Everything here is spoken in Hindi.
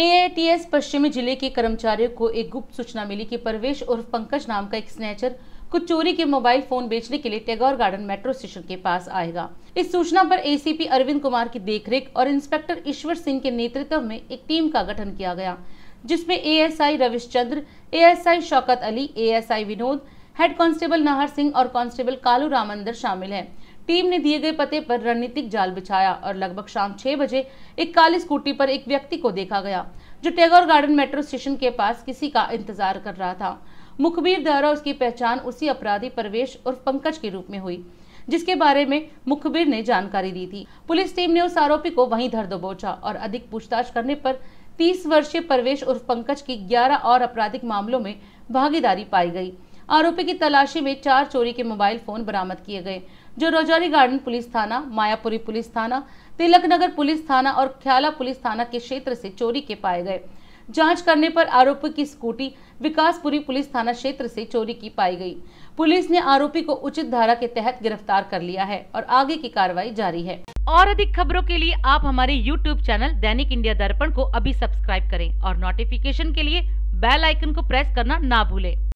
एआईटीएस पश्चिमी जिले के कर्मचारियों को एक गुप्त सूचना मिली कि परवेश उर्फ पंकज नाम का एक स्नेचर कुछ चोरी के मोबाइल फोन बेचने के लिए टेगोर गार्डन मेट्रो स्टेशन के पास आएगा इस सूचना पर एसीपी अरविंद कुमार की देखरेख और इंस्पेक्टर ईश्वर सिंह के नेतृत्व में एक टीम का गठन किया गया जिसमें ASI Ravishchandra ASI Shaukat Ali ASI Vinod head constable Nahar Singh और कांस्टेबल कालू रामंदर शामिल हैं टीम ने दिए गए पते पर रणनीतिक जाल बिछाया और लगभग शाम छह बजे एक काली स्कूटी पर एक व्यक्ति को देखा गया जो टेगोर गार्डन मेट्रो स्टेशन के पास किसी का इंतजार कर रहा था मुखबिर द्वारा उसकी पहचान उसी अपराधी परवेश और पंकज के रूप में हुई जिसके बारे में मुखबिर ने जानकारी दी थी पुलिस टीम ने उस आरोपी को वहीं धर दबोचा और अधिक पूछताछ करने पर 30 वर्षीय परवेश उर्फ पंकज की 11 और आपराधिक मामलों में भागीदारी पाई गई आरोपी की तलाशी में चार चोरी के मोबाइल फोन बरामद किए गए जो रोजारी गार्डन पुलिस थाना मायापुरी पुलिस थाना तिलक नगर पुलिस थाना और ख्याला पुलिस थाना के क्षेत्र से चोरी के पाए गए जांच करने पर आरोपी की स्कूटी विकासपुरी पुलिस थाना क्षेत्र से चोरी की पाई गई पुलिस ने आरोपी को उचित धारा के तहत गिरफ्तार कर लिया है और आगे की कार्रवाई जारी है और अधिक खबरों के लिए आप हमारे YouTube चैनल दैनिक इंडिया दर्पण को अभी सब्सक्राइब करें और नोटिफिकेशन के लिए बेल आइकन को प्रेस करना ना भूलें